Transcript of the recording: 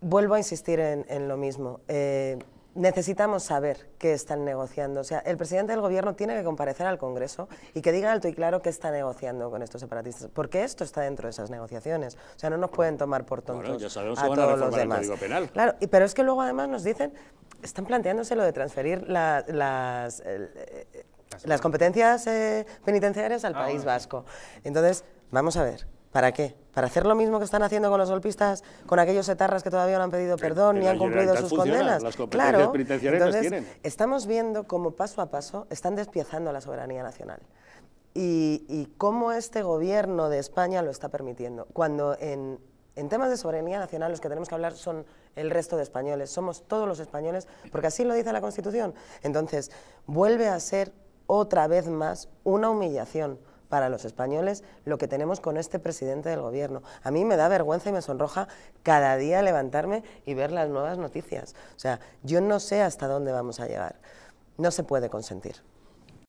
Vuelvo a insistir en, lo mismo. Eh, necesitamos saber qué están negociando. O sea, el presidente del gobierno tiene que comparecer al Congreso y que diga alto y claro qué está negociando con estos separatistas, porque esto está dentro de esas negociaciones. O sea, no nos pueden tomar por tontos ya sabemos a todos los demás. Claro, y, pero es que luego además nos dicen, están planteándose lo de transferir eh, las, las competencias eh, penitenciarias al ah, País Vasco. Entonces, vamos a ver, ¿Para qué? ¿Para hacer lo mismo que están haciendo con los golpistas, con aquellos etarras que todavía no han pedido perdón ni han cumplido sus condenas? claro, entonces estamos viendo cómo paso a paso están despiezando la soberanía nacional. Y, y, cómo este gobierno de España lo está permitiendo. Cuando en, en temas de soberanía nacional los que tenemos que hablar son el resto de españoles, somos todos los españoles, porque así lo dice la Constitución. Entonces, vuelve a ser otra vez más una humillación para los españoles lo que tenemos con este presidente del gobierno. A mí me da vergüenza y me sonroja cada día levantarme y ver las nuevas noticias. O sea, yo no sé hasta dónde vamos a llegar. No se puede consentir.